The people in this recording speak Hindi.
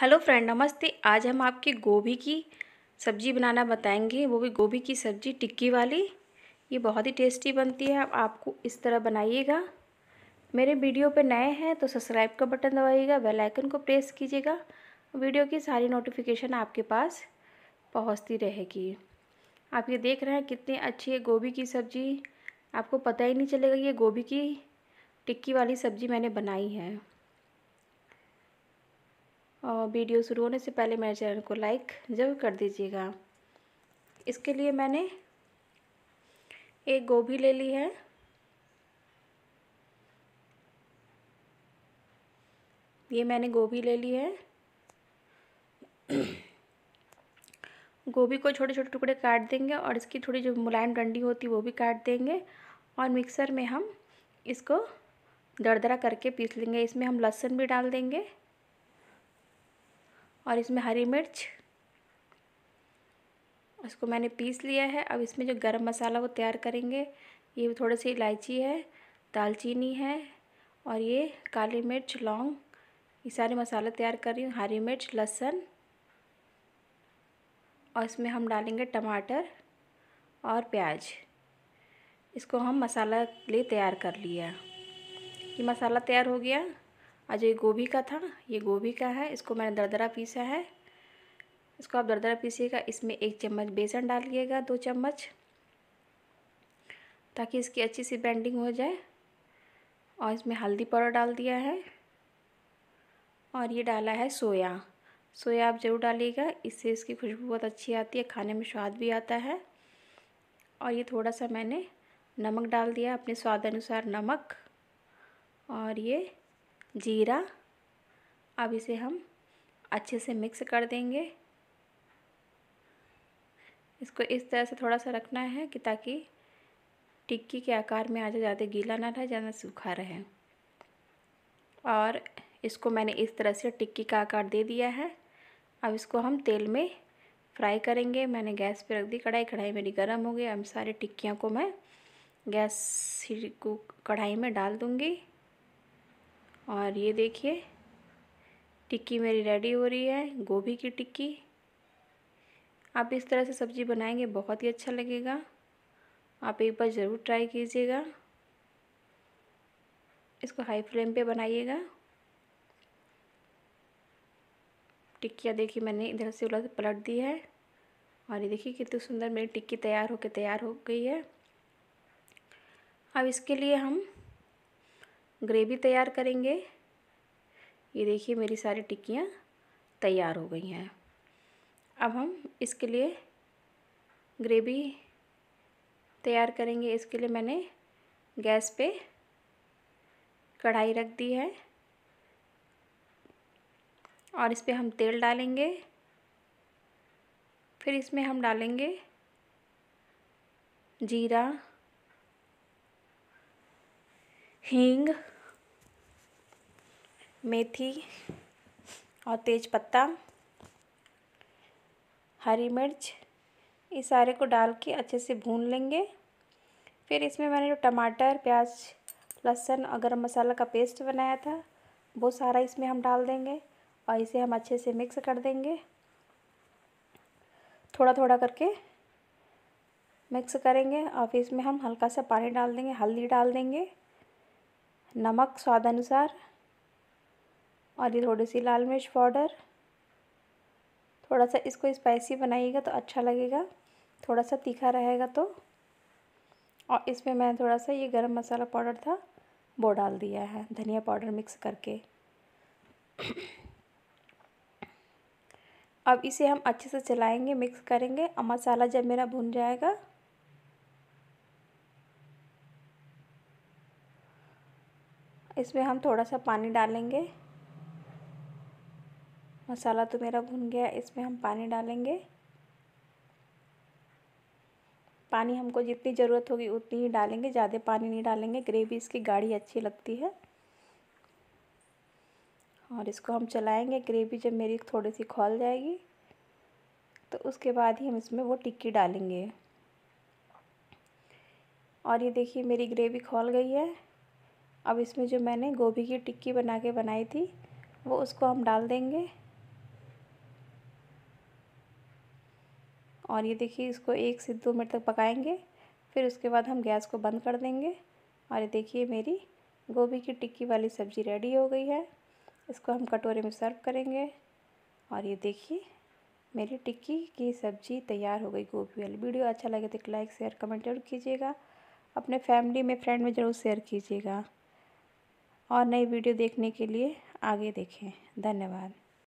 हेलो फ्रेंड नमस्ते आज हम आपकी गोभी की सब्ज़ी बनाना बताएंगे वो भी गोभी की सब्ज़ी टिक्की वाली ये बहुत ही टेस्टी बनती है आप आपको इस तरह बनाइएगा मेरे वीडियो पर नए हैं तो सब्सक्राइब का बटन दबाइएगा बेल आइकन को प्रेस कीजिएगा वीडियो की सारी नोटिफिकेशन आपके पास पहुंचती रहेगी आप ये देख रहे हैं कितनी अच्छी है गोभी की सब्ज़ी आपको पता ही नहीं चलेगा ये गोभी की टिक्की वाली सब्ज़ी मैंने बनाई है और वीडियो शुरू होने से पहले मेरे चैनल को लाइक ज़रूर कर दीजिएगा इसके लिए मैंने एक गोभी ले ली है ये मैंने गोभी ले ली है गोभी को छोटे छोटे टुकड़े काट देंगे और इसकी थोड़ी जो मुलायम डंडी होती है वो भी काट देंगे और मिक्सर में हम इसको दरदरा करके पीस लेंगे इसमें हम लहसुन भी डाल देंगे और इसमें हरी मिर्च उसको मैंने पीस लिया है अब इसमें जो गरम मसाला वो तैयार करेंगे ये थोड़ी सी इलायची है दालचीनी है और ये काली मिर्च लौंग ये सारे मसाला तैयार कर रही हूँ हरी मिर्च लहसुन और इसमें हम डालेंगे टमाटर और प्याज इसको हम मसाला लिए तैयार कर लिया ये मसाला तैयार हो गया आज ये गोभी का था ये गोभी का है इसको मैंने दरदरा पीसा है इसको आप दरदरा पीसिएगा इसमें एक चम्मच बेसन डालिएगा दो चम्मच ताकि इसकी अच्छी सी बेंडिंग हो जाए और इसमें हल्दी पाउडर डाल दिया है और ये डाला है सोया सोया आप ज़रूर डालिएगा इससे इसकी खुशबू बहुत अच्छी आती है खाने में स्वाद भी आता है और ये थोड़ा सा मैंने नमक डाल दिया अपने स्वाद अनुसार नमक और ये जीरा अब इसे हम अच्छे से मिक्स कर देंगे इसको इस तरह से थोड़ा सा रखना है कि ताकि टिक्की के आकार में जाए ज़्यादा गीला ना रहे ज़्यादा सूखा रहे और इसको मैंने इस तरह से टिक्की का आकार दे दिया है अब इसको हम तेल में फ्राई करेंगे मैंने गैस पर रख दी कढ़ाई कढ़ाई मेरी गर्म हो गई अब सारी टिक्कियों को मैं गैस को कढ़ाई में डाल दूँगी और ये देखिए टिक्की मेरी रेडी हो रही है गोभी की टिक्की आप इस तरह से सब्ज़ी बनाएंगे बहुत ही अच्छा लगेगा आप एक बार ज़रूर ट्राई कीजिएगा इसको हाई फ्लेम पे बनाइएगा टिक्किया देखिए मैंने इधर से उलट पलट दी है और ये देखिए कितनी सुंदर मेरी टिक्की तैयार होकर तैयार हो गई है अब इसके लिए हम ग्रेवी तैयार करेंगे ये देखिए मेरी सारी टिक्कियाँ तैयार हो गई हैं अब हम इसके लिए ग्रेवी तैयार करेंगे इसके लिए मैंने गैस पे कढ़ाई रख दी है और इस पर हम तेल डालेंगे फिर इसमें हम डालेंगे जीरा हींग मेथी और तेज़पत्ता हरी मिर्च ये सारे को डाल के अच्छे से भून लेंगे फिर इसमें मैंने जो टमाटर प्याज लहसुन और गर्म मसाला का पेस्ट बनाया था वो सारा इसमें हम डाल देंगे और इसे हम अच्छे से मिक्स कर देंगे थोड़ा थोड़ा करके मिक्स करेंगे और फिर इसमें हम हल्का सा पानी डाल देंगे हल्दी डाल देंगे नमक स्वाद अनुसार और ये थोड़ी सी लाल मिर्च पाउडर थोड़ा सा इसको स्पाइसी बनाइएगा तो अच्छा लगेगा थोड़ा सा तीखा रहेगा तो और इसमें मैं थोड़ा सा ये गरम मसाला पाउडर था वो डाल दिया है धनिया पाउडर मिक्स करके अब इसे हम अच्छे से चलाएंगे मिक्स करेंगे और मसाला जब मेरा भुन जाएगा इसमें हम थोड़ा सा पानी डालेंगे मसाला तो मेरा भुन गया इसमें हम पानी डालेंगे पानी हमको जितनी ज़रूरत होगी उतनी ही डालेंगे ज़्यादा पानी नहीं डालेंगे ग्रेवी इसकी गाढ़ी अच्छी लगती है और इसको हम चलाएंगे ग्रेवी जब मेरी थोड़ी सी खोल जाएगी तो उसके बाद ही हम इसमें वो टिक्की डालेंगे और ये देखिए मेरी ग्रेवी खोल गई है अब इसमें जो मैंने गोभी की टिक्की बना के बनाई थी वो उसको हम डाल देंगे और ये देखिए इसको एक से दो मिनट तक पकाएंगे फिर उसके बाद हम गैस को बंद कर देंगे और ये देखिए मेरी गोभी की टिक्की वाली सब्ज़ी रेडी हो गई है इसको हम कटोरे में सर्व करेंगे और ये देखिए मेरी टिक्की की सब्ज़ी तैयार हो गई गोभी वाली वीडियो अच्छा लगे तो लाइक शेयर कमेंट जरूर कीजिएगा अपने फैमिली में फ्रेंड में ज़रूर शेयर कीजिएगा और नई वीडियो देखने के लिए आगे देखें धन्यवाद